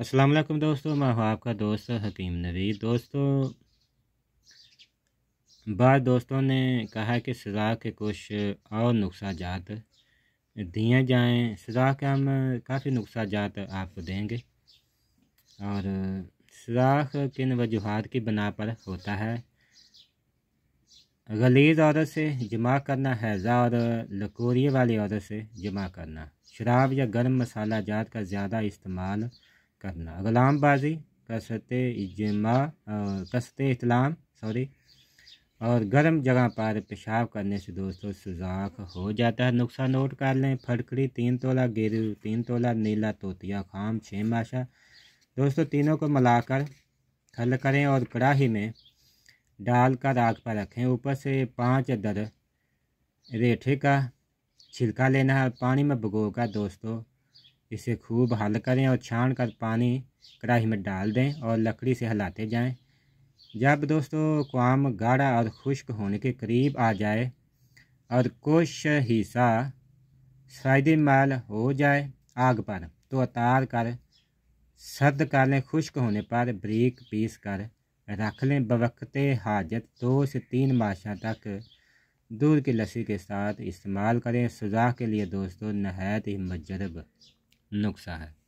अस्सलाम वालेकुम दोस्तों मैं हूँ आपका दोस्त हकीम नवीद दोस्तों बाद दोस्तों ने कहा कि सज़ा के कुछ और नुकसाजात दिए जाएँ सज़ा के हम काफ़ी जात आपको देंगे और सराख किन वजूहत की बना पर होता है गलीज औरत से जमा करना हैज़ा और लकोरिए वाली औरत से जमा करना शराब या गर्म मसाला जात का ज़्यादा इस्तेमाल करना गुलामबाजी कसरत इजमा कसरत इतलाम सॉरी और गर्म जगह पर पेशाब करने से दोस्तों सुजाक हो जाता है नुस्खा नोट कर लें फटकड़ी तीन तोला गेरू तीन तोला नीला तोतिया खाम छः माशा दोस्तों तीनों को मिलाकर खल करें और कड़ाही में डालकर आग पर रखें ऊपर से पाँच अदर रेठे का छिलका लेना है पानी में भगो कर दोस्तों इसे खूब हल करें और छान कर पानी कढ़ाई में डाल दें और लकड़ी से हिलाते जाएं जब दोस्तों क्वाम गाढ़ा और खुश्क होने के करीब आ जाए और कुछ हिस्सा सफेदी हो जाए आग पर तो उतार कर सर्द कर लें खुश्क होने पर ब्रेक पीस कर रख लें बवकते हाजत दो से तीन माशा तक दूध की लस्सी के साथ इस्तेमाल करें सजा के लिए दोस्तों नहायत ही मजरब नुकसान है